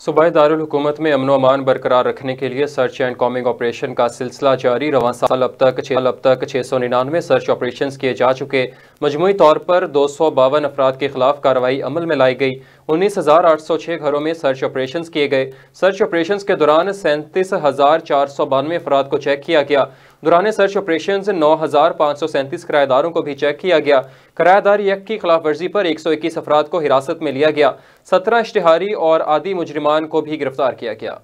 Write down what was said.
सूबाई दारकूमत में अमन अमान बरकरार रखने के लिए सर्च एंड कॉमिंग ऑपरेशन का सिलसिला जारी रवा साल अब तक छह अब तक छः सौ निन्यानवे सर्च ऑपरेशन किए जा चुके मजमू तौर पर दो सौ बावन अफराद के खिलाफ कार्रवाई अमल में लाई गई उन्नीस हज़ार आठ सौ छः घरों में सर्च ऑपरेशन किए गए सर्च ऑपरेशन के दौरान सैंतीस हज़ार चार सौ बानवे अफराद को चेक किया गया दौरान सर्च ऑपरेशन से नौ हज़ार पाँच सौ सैंतीस किराएदारों को भी चेक किया गया किराएदार एक्ट की खिलाफ वर्जी पर एक सौ इक्कीस अफराद को हिरासत में लिया गया सत्रह इश्तिहारी और आदि मुजरिमान को भी गिरफ्तार किया गया